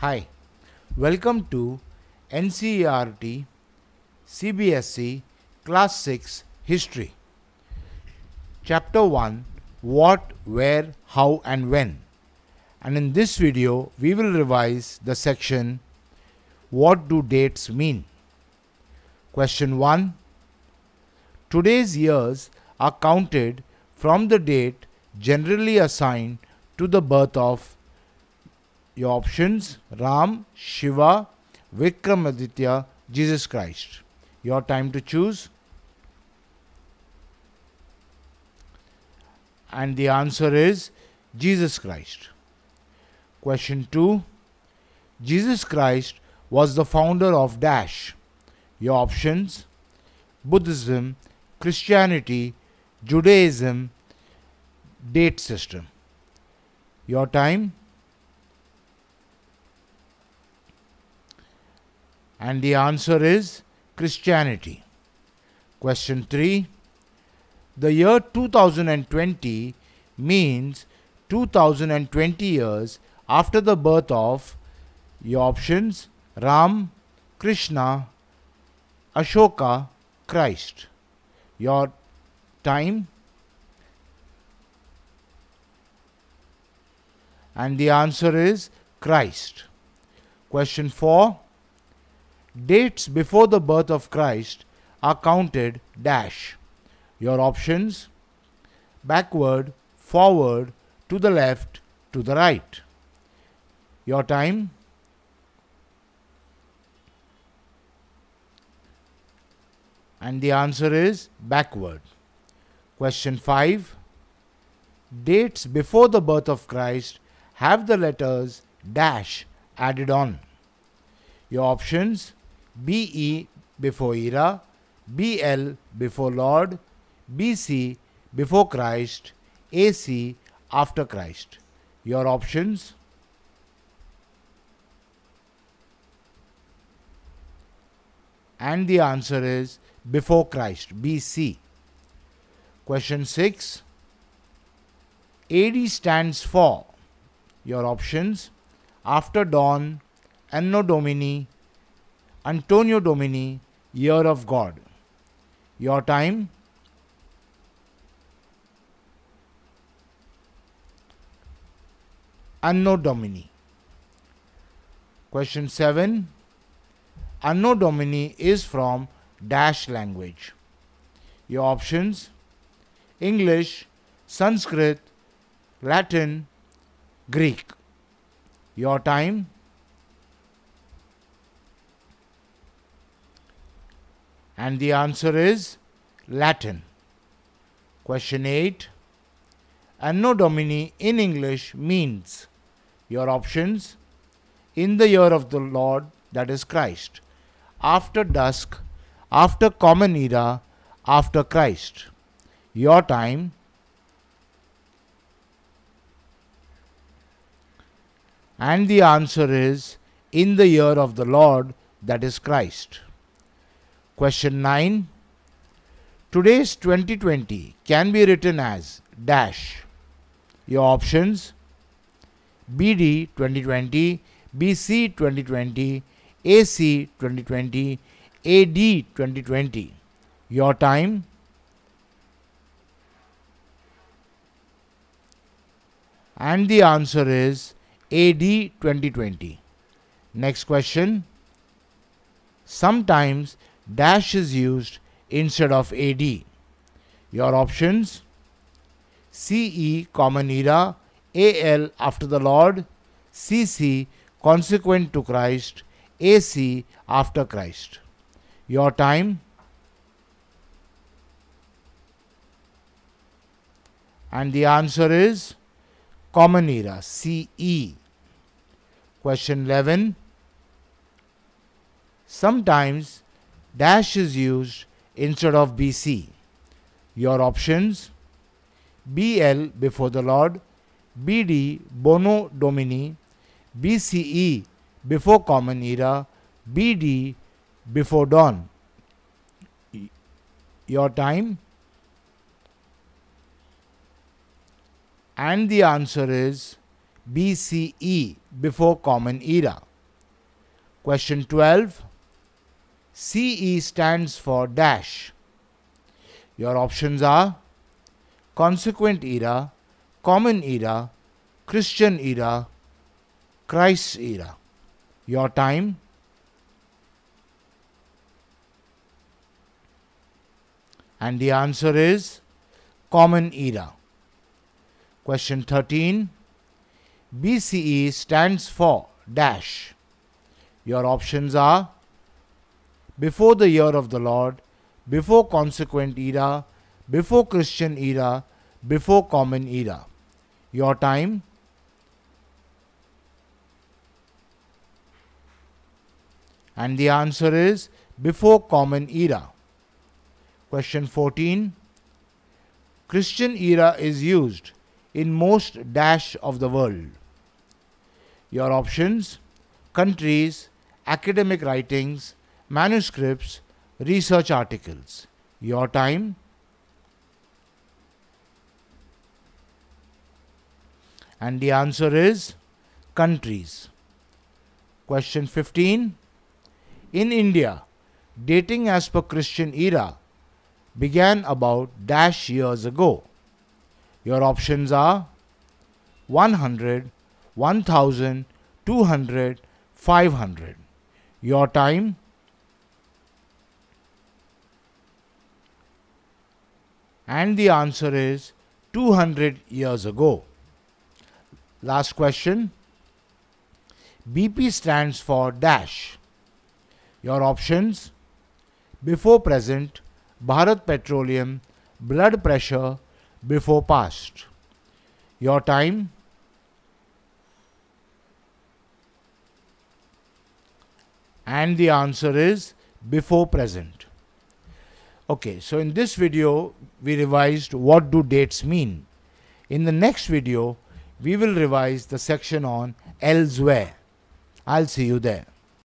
Hi, welcome to NCERT CBSE Class 6 History. Chapter 1 What, Where, How and When. And in this video, we will revise the section What do dates mean? Question 1 Today's years are counted from the date generally assigned to the birth of your options Ram, Shiva, Vikramaditya, Jesus Christ. Your time to choose. And the answer is Jesus Christ. Question 2 Jesus Christ was the founder of Dash. Your options Buddhism, Christianity, Judaism, date system. Your time And the answer is Christianity. Question 3 The year 2020 means 2020 years after the birth of your options Ram, Krishna, Ashoka, Christ. Your time and the answer is Christ. Question 4 dates before the birth of Christ are counted dash. Your options backward, forward, to the left, to the right. Your time and the answer is backward. Question 5 Dates before the birth of Christ have the letters dash added on. Your options BE before era, BL before Lord, BC before Christ, AC after Christ. Your options? And the answer is before Christ, BC. Question 6. AD stands for your options after dawn, Anno Domini, Antonio Domini, Year of God. Your time? Anno Domini. Question 7. Anno Domini is from dash language. Your options English, Sanskrit, Latin, Greek. Your time And the answer is Latin. Question 8 Anno Domini in English means your options in the year of the Lord, that is Christ, after dusk, after common era, after Christ, your time, and the answer is in the year of the Lord, that is Christ. Question 9. Today's 2020 can be written as dash. Your options BD 2020, BC 2020, AC 2020, AD 2020. Your time and the answer is AD 2020. Next question. Sometimes dash is used instead of AD. Your options CE common era, AL after the Lord, CC consequent to Christ, AC after Christ. Your time and the answer is common era CE. Question 11 Sometimes dash is used instead of BC. Your options BL before the Lord, BD Bono Domini, BCE before Common Era, BD before dawn. Your time and the answer is BCE before Common Era. Question 12 CE stands for dash. Your options are consequent era, common era, Christian era, Christ era. Your time and the answer is common era. Question 13 BCE stands for dash. Your options are before the year of the Lord, before consequent era, before Christian era, before common era. Your time? And the answer is before common era. Question 14. Christian era is used in most dash of the world. Your options countries, academic writings, manuscripts, research articles. Your time. And the answer is countries. Question 15. In India, dating as per Christian era began about dash years ago. Your options are 100, 1000, 200, 500. Your time And the answer is 200 years ago. Last question. BP stands for dash. Your options before present, Bharat Petroleum, blood pressure before past. Your time and the answer is before present. Okay, so in this video, we revised what do dates mean. In the next video, we will revise the section on elsewhere. I'll see you there.